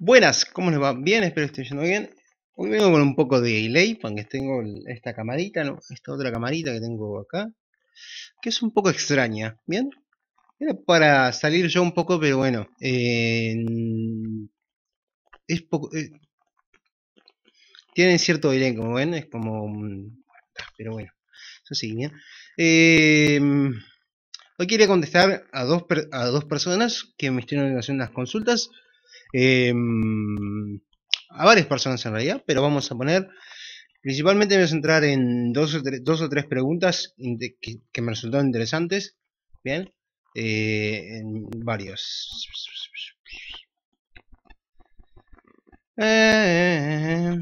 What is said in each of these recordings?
Buenas, ¿cómo les va? Bien, espero que estén yendo bien. Hoy vengo con un poco de delay, porque tengo esta camarita, ¿no? esta otra camarita que tengo acá, que es un poco extraña, ¿bien? Era para salir yo un poco, pero bueno, es poco... Eh, tienen cierto delay, como ven, es como... Pero bueno, eso sí, bien. Em, hoy quería contestar a dos, a dos personas que me estuvieron haciendo unas consultas Em, a varias personas en realidad, pero vamos a poner, principalmente voy a centrar en dos o, tres preguntas que, me resultaron interesantes, bien, eh, en varios. Eh,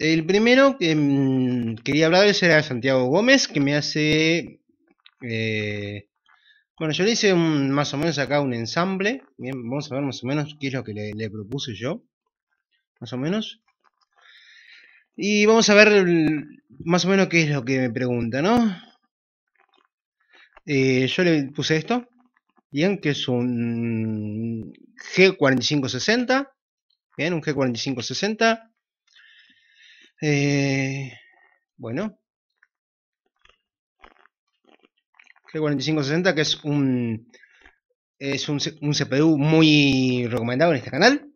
el primero que mm, quería hablarles era Santiago Gómez, que me hace eh, bueno, yo le hice un, más o menos acá un ensamble. Bien, vamos a ver más o menos qué es lo que le, propuse yo. Más o menos. Y vamos a ver más o menos qué es lo que me pregunta, ¿no? Eh, yo le puse esto. Bien, que es un G4560. Bien, un G4560. Eh, bueno, 4560 que es un es un, CPU muy recomendado en este canal.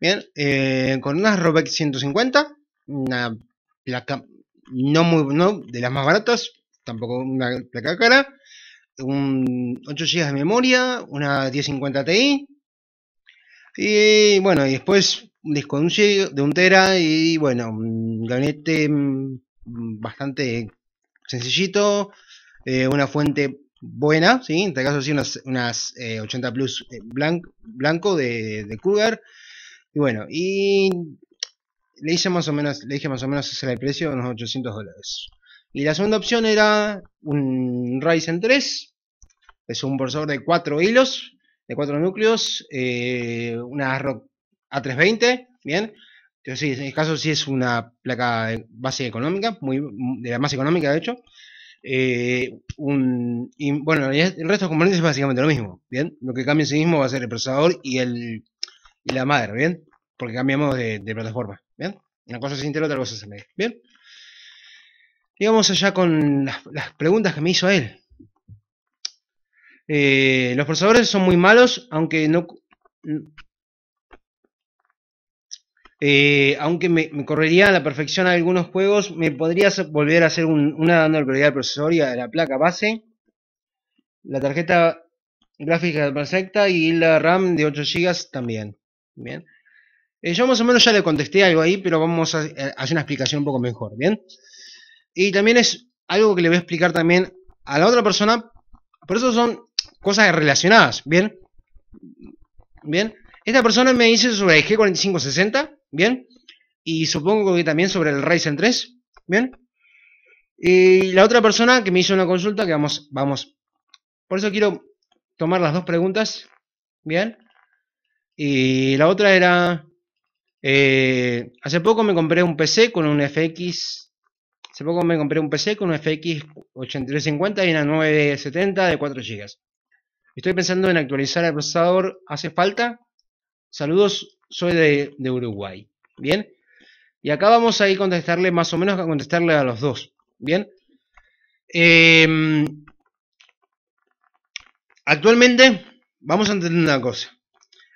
Bien, eh, con una Robeck 150, una placa no muy no, de las más baratas, tampoco una placa cara, un 8 GB de memoria, una 1050 Ti. Y bueno, y después un disco de un, tera y bueno, un gabinete mm, bastante sencillito, eh, una fuente buena, ¿sí? en este caso sí, unas, 80 eh, plus eh, blanco de, de Cougar. Y bueno, y le más o menos, dije más o menos ese el precio, unos 800 dólares. Y la segunda opción era un Ryzen 3, es un procesador de 4 hilos, de 4 núcleos, una A320, bien. sí, en este caso sí es una placa de base económica, muy, de la más económica de hecho. Eh, bueno, el resto de componentes es básicamente lo mismo, ¿bien? Lo que cambia en sí mismo va a ser el procesador y, el, la madre, ¿bien? Porque cambiamos de, plataforma, ¿bien? Una cosa se Intel, otra cosa se AMD, ¿bien? Y vamos allá con las, preguntas que me hizo él. Eh, los procesadores son muy malos, aunque no eh, aunque me, correría a la perfección algunos juegos, me podrías volver a hacer una dando prioridad de procesador y a la placa base, la tarjeta gráfica perfecta y la RAM de 8 GB también. Bien. Eh, yo más o menos ya le contesté algo ahí, pero vamos a, eh, hacer una explicación un poco mejor, ¿bien? Y también es algo que le voy a explicar también a la otra persona, por eso son cosas relacionadas, ¿bien? Bien. Esta persona me dice sobre el G4560, ¿bien? Y supongo que también sobre el Ryzen 3, ¿bien? Y la otra persona que me hizo una consulta, que vamos, vamos. Por eso quiero tomar las dos preguntas, ¿bien? Y la otra era, eh, hace poco me compré un PC con un FX, hace poco me compré un PC con un FX 8350 y una 970 de 4 GB. Estoy pensando en actualizar el procesador, ¿hace falta? saludos, soy de, Uruguay. Bien. Y acá vamos a ir contestarle más o menos a contestarle a los dos. Bien. Em, actualmente, vamos a entender una cosa.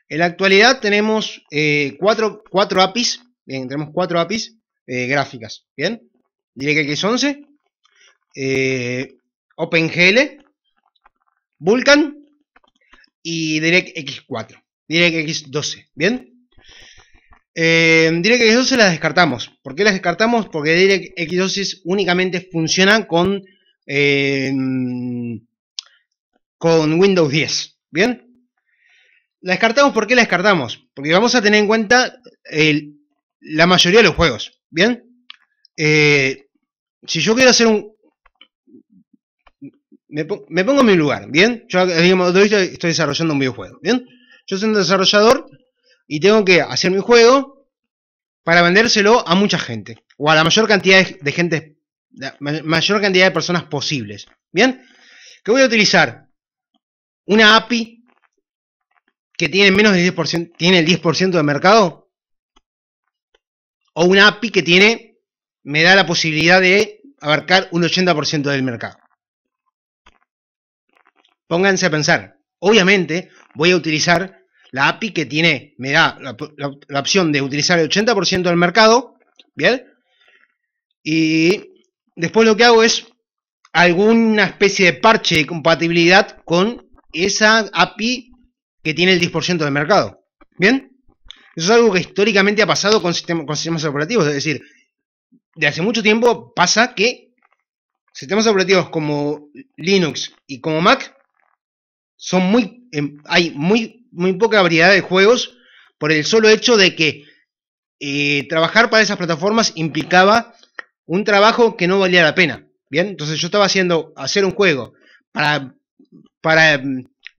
En la actualidad tenemos eh, cuatro, APIs. Bien, tenemos cuatro APIs eh, gráficas. Bien. DirectX 11. Eh, OpenGL. Vulkan. Y DirectX 4. DirectX 12, ¿bien? Eh, DirectX 12 la descartamos. ¿Por qué la descartamos? Porque DirectX 12 únicamente funciona con, eh, con Windows 10. ¿Bien? La descartamos, ¿por qué la descartamos? Porque vamos a tener en cuenta eh, la mayoría de los juegos. ¿Bien? si yo quiero hacer un... Me, pongo en mi lugar, ¿bien? Yo estoy desarrollando un videojuego, ¿bien? Yo soy un desarrollador y tengo que hacer mi juego para vendérselo a mucha gente. O a la mayor cantidad de gente, mayor cantidad de personas posibles. ¿Bien? Que voy a utilizar una API que tiene menos de 10%, tiene el 10% de mercado. O una API que tiene, me da la posibilidad de abarcar un 80% del mercado. Pónganse a pensar. Obviamente voy a utilizar la API que tiene, me da la, opción de utilizar el 80% del mercado, ¿bien? Y después lo que hago es alguna especie de parche de compatibilidad con esa API que tiene el 10% del mercado, ¿bien? Eso es algo que históricamente ha pasado con, sistemas operativos, es decir, de hace mucho tiempo pasa que sistemas operativos como Linux y como Mac son muy, em, hay muy muy poca variedad de juegos por el solo hecho de que eh, trabajar para esas plataformas implicaba un trabajo que no valía la pena. Bien, entonces yo estaba haciendo hacer un juego para para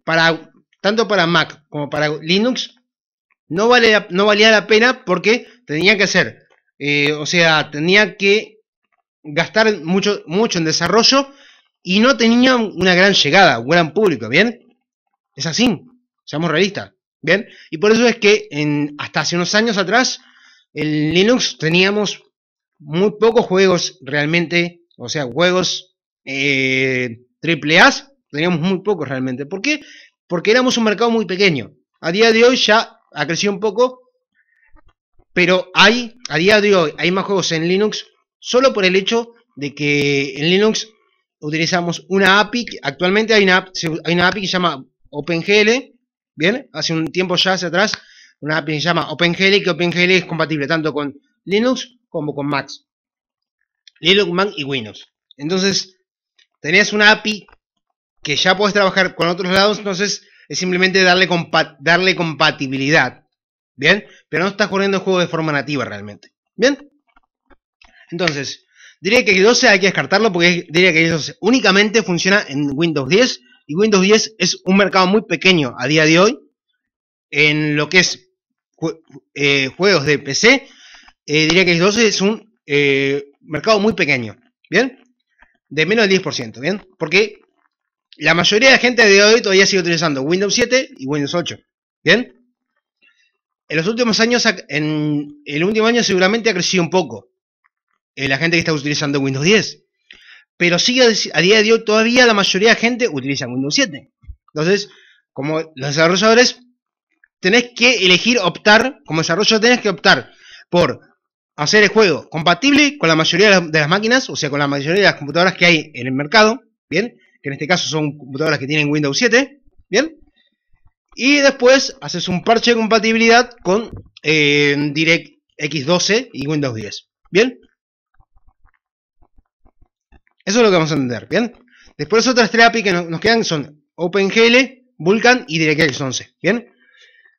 para tanto para Mac como para Linux no vale no valía la pena porque tenía que hacer eh, o sea tenía que gastar mucho mucho en desarrollo y no tenía una gran llegada un gran público bien es así seamos realistas, ¿bien? Y por eso es que en, hasta hace unos años atrás, en Linux teníamos muy pocos juegos realmente, o sea, juegos eh, triple A, teníamos muy pocos realmente. ¿Por qué? Porque éramos un mercado muy pequeño. A día de hoy ya ha crecido un poco, pero hay, a día de hoy, hay más juegos en Linux solo por el hecho de que en Linux utilizamos una API, actualmente hay una, hay una API que se llama OpenGL, ¿bien? Hace un tiempo ya hace atrás, una API se llama OpenGL, que OpenGL es compatible tanto con Linux como con Mac. Linux, Mac y Windows. Entonces, Tenías una API que ya puedes trabajar con otros lados, entonces es simplemente darle, darle compatibilidad, ¿bien? Pero no estás corriendo el juego de forma nativa realmente, ¿bien? Entonces, diría que 12 hay que descartarlo porque diría que 12 únicamente funciona en Windows 10 y Windows 10 es un mercado muy pequeño a día de hoy en lo que es eh, juegos de PC. Eh, diría que Windows 12 es un eh, mercado muy pequeño, ¿bien? De menos del 10%, ¿bien? Porque la mayoría de la gente de hoy todavía sigue utilizando Windows 7 y Windows 8, ¿bien? En los últimos años, en el último año seguramente ha crecido un poco la gente que está utilizando Windows 10 pero sigue a día de hoy todavía la mayoría de gente utiliza Windows 7. Entonces, como los desarrolladores, tenés que elegir optar, como desarrollador tenés que optar por hacer el juego compatible con la mayoría de las máquinas, o sea, con la mayoría de las computadoras que hay en el mercado, ¿bien? Que en este caso son computadoras que tienen Windows 7, ¿bien? Y después haces un parche de compatibilidad con eh, Direct DirectX 12 y Windows 10, ¿bien? Eso es lo que vamos a entender, ¿bien? Después otras tres API que nos quedan son OpenGL, Vulkan y DirectX 11, ¿bien?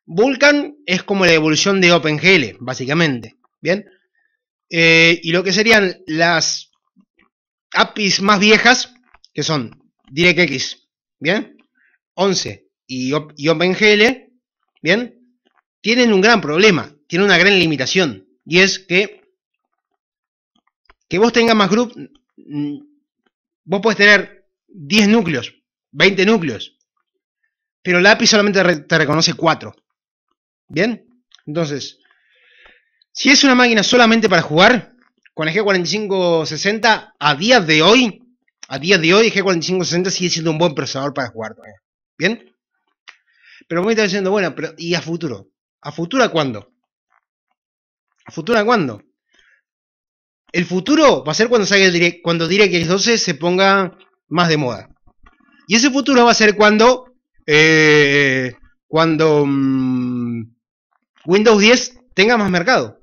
Vulkan es como la evolución de OpenGL, básicamente, ¿bien? Eh, y lo que serían las APIs más viejas, que son DirectX, ¿bien? 11 y, OpenGL, ¿bien? Tienen un gran problema, tienen una gran limitación, y es que que vos tengas más group Vos podés tener 10 núcleos, 20 núcleos, pero el API solamente te reconoce 4. ¿Bien? Entonces, si es una máquina solamente para jugar, con el G4560, a día de hoy, a día de hoy, el G4560 sigue siendo un buen procesador para jugar ¿Bien? Pero vos me estás diciendo, bueno, pero ¿y a futuro? ¿A futuro a cuándo? ¿A futuro a cuándo? El futuro va a ser cuando salga el DirectX 12 se ponga más de moda. Y ese futuro va a ser cuando eh, cuando mm, Windows 10 tenga más mercado.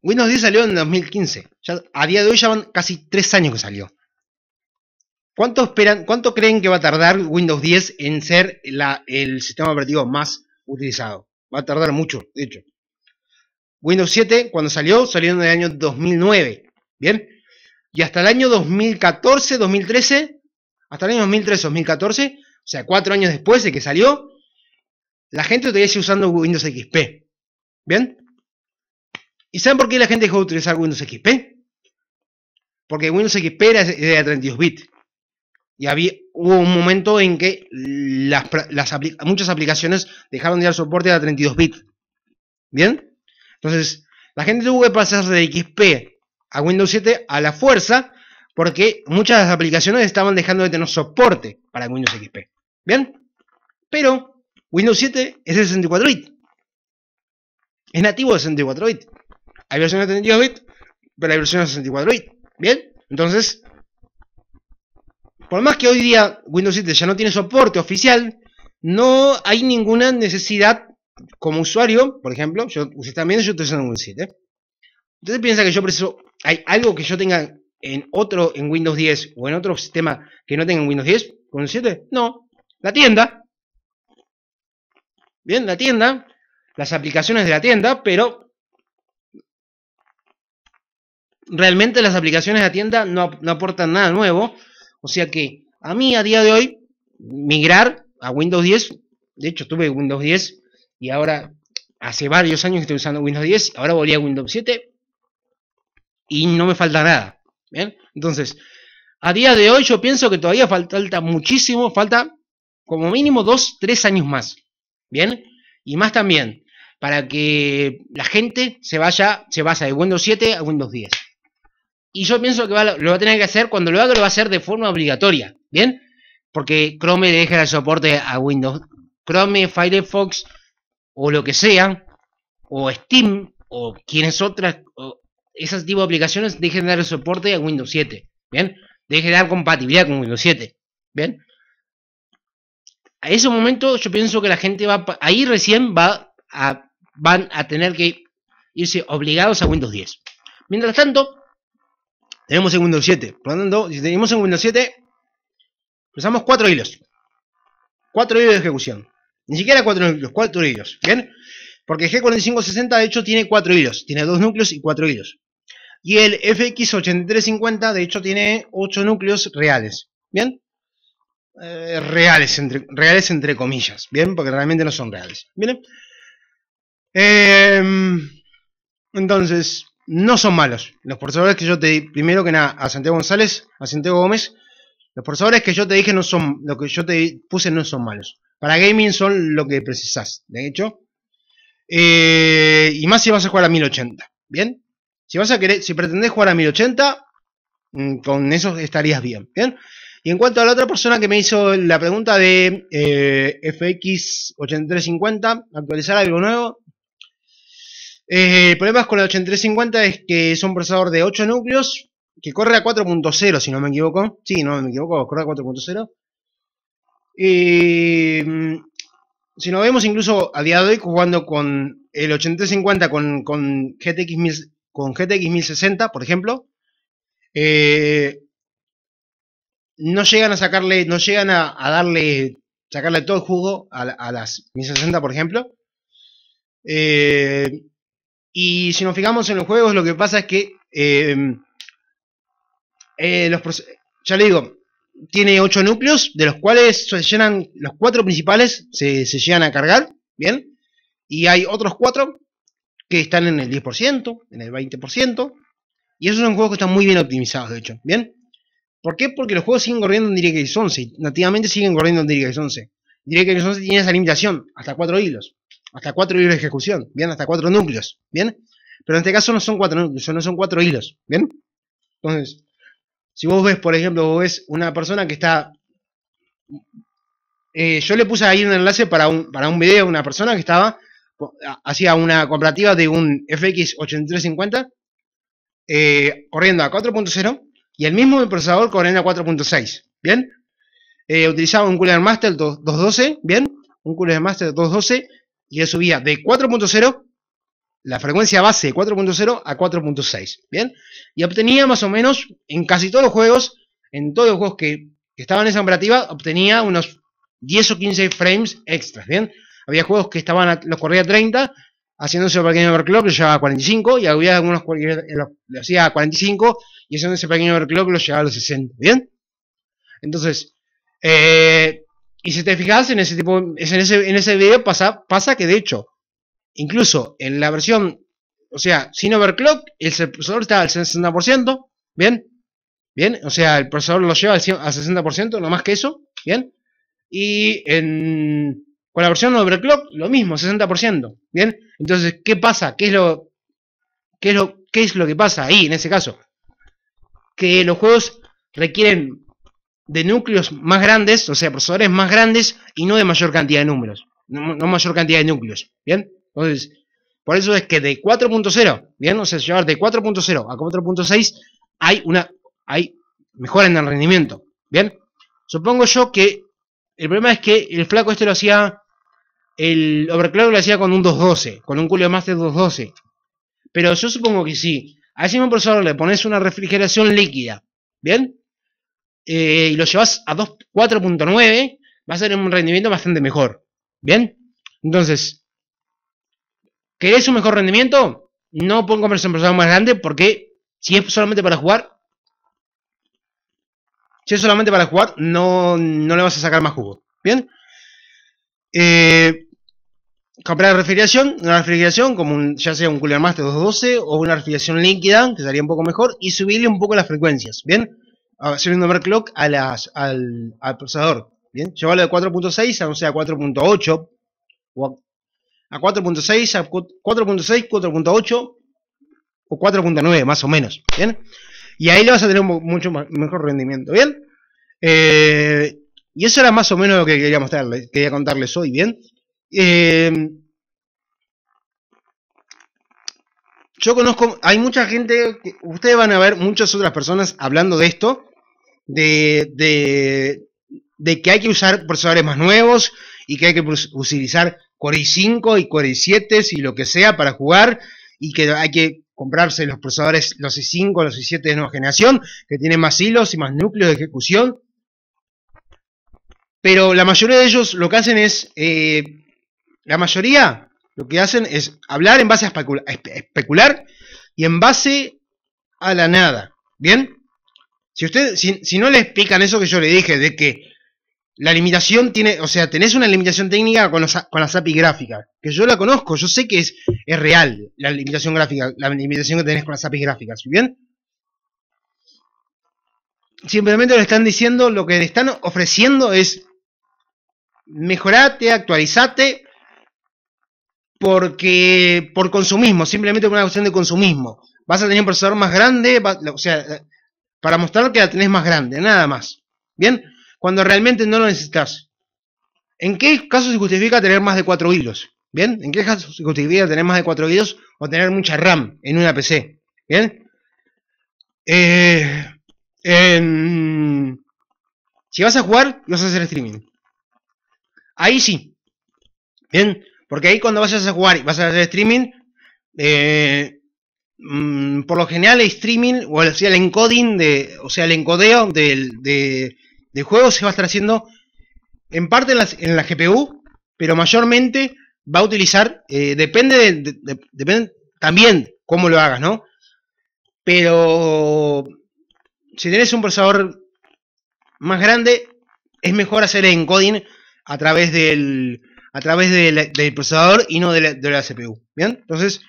Windows 10 salió en 2015. a día de hoy ya van casi tres años que salió. ¿Cuánto, esperan, ¿Cuánto creen que va a tardar Windows 10 en ser el sistema operativo más utilizado? Va a tardar mucho, de hecho. Windows 7, cuando salió, salió en el año 2009. Bien. Y hasta el año 2014, 2013, hasta el año 2013, 2014, o sea, cuatro años después de que salió, la gente todavía sigue usando Windows XP. Bien. ¿Y saben por qué la gente dejó de utilizar Windows XP? Porque Windows XP era de 32 bits. Y había, hubo un momento en que muchas aplicaciones dejaron de dar soporte a 32 bits. ¿Bien? Entonces, la gente tuvo que pasar de XP a Windows 7 a la fuerza porque muchas de las aplicaciones estaban dejando de tener soporte para Windows XP. ¿Bien? Pero Windows 7 es de 64 bit Es nativo de 64 bit Hay versiones de 32 bit pero hay versiones de 64 bit ¿Bien? Entonces, por más que hoy día Windows 7 ya no tiene soporte oficial, no hay ninguna necesidad como usuario, por ejemplo, yo también, yo estoy usando Windows 7. ¿eh? Entonces piensa que yo preciso, hay algo que yo tenga en otro, en Windows 10 o en otro sistema que no tenga en Windows 10, con 7, no. La tienda. Bien, la tienda, las aplicaciones de la tienda, pero realmente las aplicaciones de la tienda no, no aportan nada nuevo. O sea que a mí a día de hoy, migrar a Windows 10, de hecho tuve Windows 10 y ahora hace varios años que estoy usando Windows 10, ahora volví a Windows 7 y no me falta nada. ¿bien? Entonces, a día de hoy yo pienso que todavía falta muchísimo, falta como mínimo 2, 3 años más. ¿Bien? Y más también, para que la gente se vaya, se vaya de Windows 7 a Windows 10. Y yo pienso que lo va a tener que hacer, cuando lo haga lo va a hacer de forma obligatoria, ¿bien? Porque Chrome deja el soporte a Windows. Chrome, Firefox, o lo que sea, o Steam, o quienes otras, o esas tipo de aplicaciones dejen de dar soporte a Windows 7, ¿bien? Dejen de dar compatibilidad con Windows 7, ¿bien? A ese momento yo pienso que la gente va, ahí recién va a, van a tener que irse obligados a Windows 10. Mientras tanto, tenemos en Windows 7. Por si tenemos en Windows 7, usamos cuatro hilos. Cuatro hilos de ejecución. Ni siquiera cuatro núcleos, cuatro hilos. ¿Bien? Porque el G4560 de hecho tiene cuatro hilos. Tiene dos núcleos y cuatro hilos. Y el FX8350 de hecho tiene ocho núcleos reales. ¿Bien? Eh, reales, entre, reales entre comillas. ¿Bien? Porque realmente no son reales. ¿Bien? Em, entonces, no son malos. Los procesadores que yo te di, primero que nada, a Santiago González, a Santiago Gómez, los procesadores que yo te dije no son, lo que yo te puse no son malos. Para gaming son lo que precisas, de hecho. Eh, y más si vas a jugar a 1080, ¿bien? Si, vas a querer, si pretendés jugar a 1080, mm, con eso estarías bien, ¿bien? Y en cuanto a la otra persona que me hizo la pregunta de eh, FX8350, actualizar algo nuevo. Eh, el problema con la 8350 es que es un procesador de 8 núcleos que corre a 4.0, si no me equivoco. Sí, no me equivoco, corre a 4.0. Eh, si nos vemos incluso a día de hoy jugando con el 8050 con, con, GTX, con GTX 1060, por ejemplo, eh, no llegan a sacarle, no llegan a, darle, sacarle todo el jugo a, las 1060, por ejemplo. Eh, y si nos fijamos en los juegos, lo que pasa es que los ya le digo, tiene ocho núcleos, de los cuales se llenan, los cuatro principales se, se llegan a cargar, ¿bien? Y hay otros cuatro que están en el 10%, en el 20%, y esos son juegos que están muy bien optimizados, de hecho, ¿bien? ¿Por qué? Porque los juegos siguen corriendo en DirectX 11, nativamente siguen corriendo en DirectX 11. DirectX 11 tiene esa limitación, hasta cuatro hilos, hasta cuatro hilos de ejecución, ¿bien? Hasta cuatro núcleos, ¿bien? Pero en este caso no son cuatro núcleos, no son cuatro hilos, ¿bien? Entonces, si vos ves, por ejemplo, vos ves una persona que está... Eh, yo le puse ahí un enlace para un, para un video de una persona que estaba, hacía una comparativa de un FX8350 eh, corriendo a 4.0 y el mismo procesador corriendo a 4.6, ¿bien? Eh, utilizaba un Cooler Master 212, ¿bien? Un Cooler Master 212 y le subía de 4.0 la frecuencia base de 4.0 a 4.6, ¿bien? Y obtenía más o menos, en casi todos los juegos, en todos los juegos que, estaban en esa operativa, obtenía unos 10 o 15 frames extras, ¿bien? Había juegos que estaban los corría a 30, haciéndose un pequeño overclock, lo llevaba a 45, y había algunos que los hacía a 45, y haciendo ese pequeño overclock lo llevaba a los 60, ¿bien? Entonces, eh, y si te fijas, en ese tipo, en ese, en ese video pasa, pasa que de hecho, Incluso en la versión, o sea, sin overclock, el procesador está al 60%, ¿bien? ¿Bien? O sea, el procesador lo lleva al, 60%, no más que eso, ¿bien? Y con la versión overclock, lo mismo, 60%, ¿bien? Entonces, ¿qué pasa? ¿Qué es lo, qué es lo, qué es lo que pasa ahí, en ese caso? Que los juegos requieren de núcleos más grandes, o sea, procesadores más grandes y no de mayor cantidad de números, no mayor cantidad de núcleos, ¿bien? Entonces, por eso es que de 4.0, bien, o sea, llevar de 4.0 a 4.6 hay una hay mejora en el rendimiento, bien. Supongo yo que el problema es que el flaco este lo hacía el overclock lo hacía con un 212, con un más de 212. Pero yo supongo que sí. A ese mismo procesador le pones una refrigeración líquida, ¿bien? Eh, y lo llevas a 4.9, va a ser un rendimiento bastante mejor, ¿bien? Entonces, ¿Querés un mejor rendimiento? No pongo un procesador más grande porque si es solamente para jugar, si es solamente para jugar, no, le vas a sacar más jugo. ¿Bien? Eh, comprar refrigeración, una refrigeración como ya sea un Cooler Master 212 o una refrigeración líquida, que sería un poco mejor, y subirle un poco las frecuencias, ¿bien? Hacer un overclock a las, al, procesador, ¿bien? Llevarlo de 4.6 a, no sea 4.8 a 4.6, a 4.6, 4.8 o 4.9 más o menos, ¿bien? Y ahí le vas a tener un mucho mejor rendimiento, ¿bien? Eh, y eso era más o menos lo que quería mostrarles, quería contarles hoy, ¿bien? Em, yo conozco, hay mucha gente, que, ustedes van a ver muchas otras personas hablando de esto, de, de que hay que usar procesadores más nuevos y que hay que utilizar i5 y i7, y lo que sea para jugar y que hay que comprarse los procesadores, los i5, los i7 de nueva generación, que tienen más hilos y más núcleos de ejecución. Pero la mayoría de ellos lo que hacen es, eh, la mayoría lo que hacen es hablar en base a especular y en base a la nada. ¿Bien? Si, usted, si no le explican eso que yo le dije, de que la limitación tiene, o sea, tenés una limitación técnica con, los, con las API gráficas, que yo la conozco, yo sé que es, es real la limitación gráfica, la limitación que tenés con las API gráficas, ¿bien? Simplemente lo están diciendo, lo que le están ofreciendo es mejorate, actualizate, porque por consumismo, simplemente por una cuestión de consumismo. Vas a tener un procesador más grande, o sea, para mostrar que la tenés más grande, nada más. ¿Bien? cuando realmente no lo necesitas. ¿En qué caso se justifica tener más de cuatro hilos? ¿Bien? ¿En qué caso se justifica tener más de cuatro hilos o tener mucha RAM en una PC? ¿Bien? Eh, si vas a jugar vas a hacer streaming. Ahí sí. ¿Bien? Porque ahí cuando vayas a jugar y vas a hacer streaming, eh, mm, por lo general el streaming, o sea, el encoding, de, o sea, el encodeo de, de juego se va a estar haciendo en parte en, la GPU, pero mayormente va a utilizar, eh, depende, de, también cómo lo hagas, ¿no? Pero si tenés un procesador más grande, es mejor hacer el encoding a través del, a través procesador y no de la, CPU. ¿Bien? Entonces,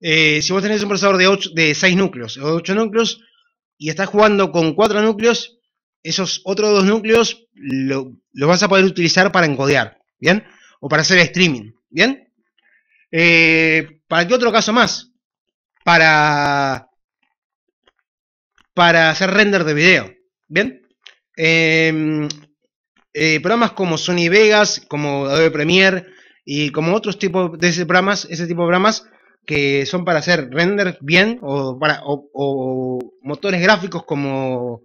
eh, si vos tenés un procesador de, de 6 núcleos o 8 núcleos y estás jugando con 4 núcleos, esos otros dos núcleos los vas a poder utilizar para encodear, ¿bien? O para hacer streaming, ¿bien? Eh, ¿Para qué otro caso más? Para, para hacer render de video, ¿bien? Em, eh, programas como Sony Vegas, como Adobe Premiere y como otros tipos de ese programas, ese tipo de programas que son para hacer render bien o, para, o motores gráficos como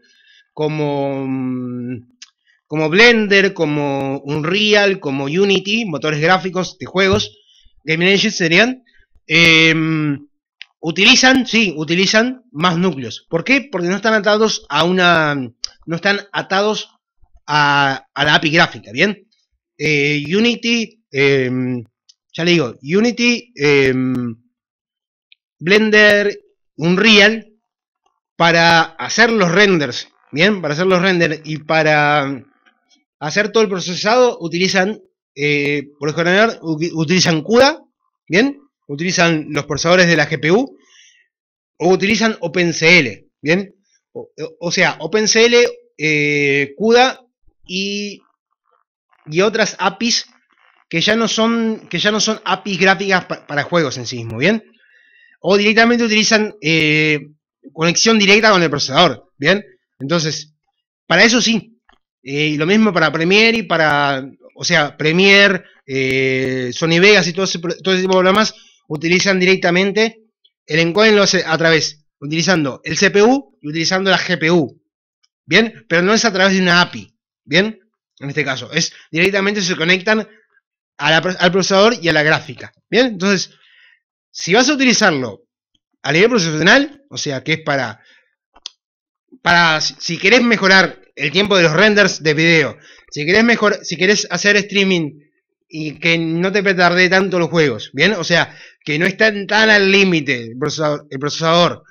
como, mm, como Blender, como Unreal, como Unity, motores gráficos de juegos, Game Engine serían, em, utilizan, sí, utilizan más núcleos. ¿Por qué? Porque no están atados a una, no están atados a, la API gráfica, ¿bien? Eh, Unity, em, ya le digo, Unity, em, Blender, Unreal, para hacer los renders Bien, para hacer los render y para hacer todo el procesado utilizan, eh, por general, utilizan CUDA, bien, utilizan los procesadores de la GPU o utilizan OpenCL, bien. O, sea, OpenCL, eh, CUDA y, otras APIs que ya no son, que ya no son APIs gráficas para juegos en sí mismo, bien. O directamente utilizan eh, conexión directa con el procesador, bien entonces, para eso sí. Eh, y lo mismo para Premiere y para, o sea, Premiere, eh, Sony Vegas y todo ese, todo tipo de programas utilizan directamente el encoder lo a través, utilizando el CPU y utilizando la GPU. Bien, pero no es a través de una API. Bien, en este caso, es directamente se conectan al procesador y a la gráfica. Bien, entonces, si vas a utilizarlo a nivel profesional, o sea, que es para para si querés mejorar el tiempo de los renders de video, si querés mejor, si querés hacer streaming y que no te petarde tanto los juegos, ¿bien? O sea, que no estén tan al límite el procesador,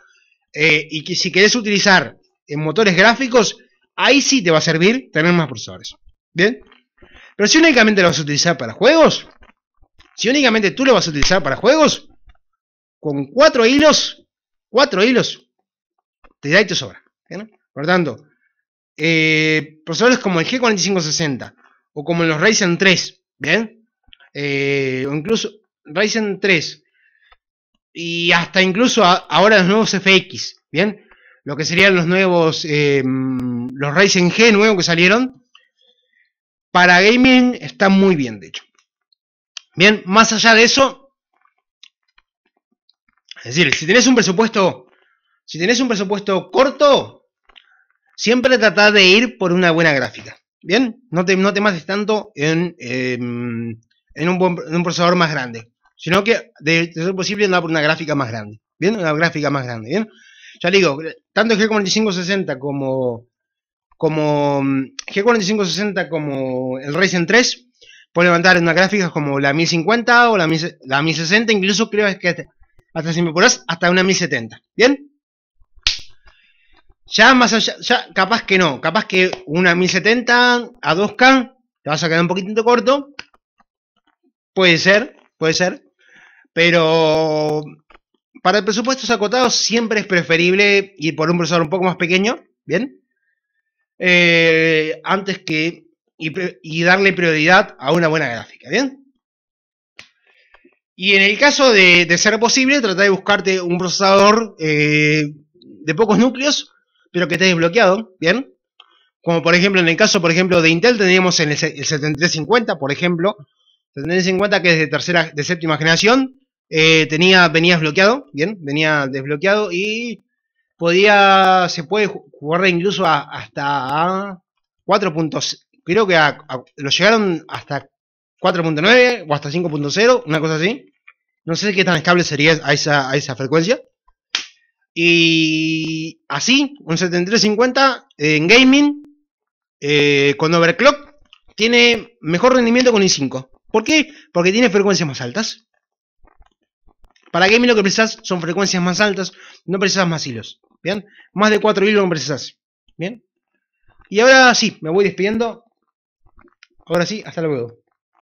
eh, y que si querés utilizar en eh, motores gráficos, ahí sí te va a servir tener más procesadores, ¿bien? Pero si únicamente lo vas a utilizar para juegos, si únicamente tú lo vas a utilizar para juegos, con cuatro hilos, cuatro hilos, te da y te sobra. Por tanto, eh, procesadores como el G4560 o como los Ryzen 3, ¿bien? Eh, o incluso Ryzen 3 y hasta incluso ahora los nuevos FX, ¿bien? Lo que serían los nuevos, eh, los Ryzen G nuevos que salieron. Para gaming está muy bien, de hecho. Bien, más allá de eso, es decir, si tenés un presupuesto si tenés un presupuesto corto, siempre tratá de ir por una buena gráfica. Bien, no te, no mates tanto en, em, en, un procesador más grande, sino que de, ser posible ir por una gráfica más grande. Bien, una gráfica más grande. Bien, ya digo, tanto G4560 como, como mm, G4560 como el Ryzen 3 puede levantar una gráfica como la 1050 o la, la 1060, incluso creo que hasta, si me hasta una 1070. Bien. Ya más allá, ya capaz que no, capaz que una 1070 a 2K te vas a quedar un poquitito corto. Puede ser, puede ser. Pero para presupuestos acotados siempre es preferible ir por un procesador un poco más pequeño, ¿bien? Eh, antes que y, darle prioridad a una buena gráfica, ¿bien? Y en el caso de, ser posible, trata de buscarte un procesador eh, de pocos núcleos, pero que esté desbloqueado, ¿bien? Como por ejemplo, en el caso, por ejemplo, de Intel tendríamos el, el 7350, por ejemplo. 7350 que es de tercera, de séptima generación. Eh, tenía, venía desbloqueado, ¿bien? Venía desbloqueado y podía, se puede jugar incluso hasta 4.0 4 Creo que lo llegaron hasta 4.9 o hasta 5.0, una cosa así. No sé qué tan estable sería a esa, a esa frecuencia. Y así, un 7350 en gaming eh, con overclock tiene mejor rendimiento con i5. ¿Por qué? Porque tiene frecuencias más altas. Para gaming lo que precisas son frecuencias más altas, no precisas más hilos. ¿Bien? Más de 4 hilos no precisas. ¿Bien? Y ahora sí, me voy despidiendo. Ahora sí, hasta luego.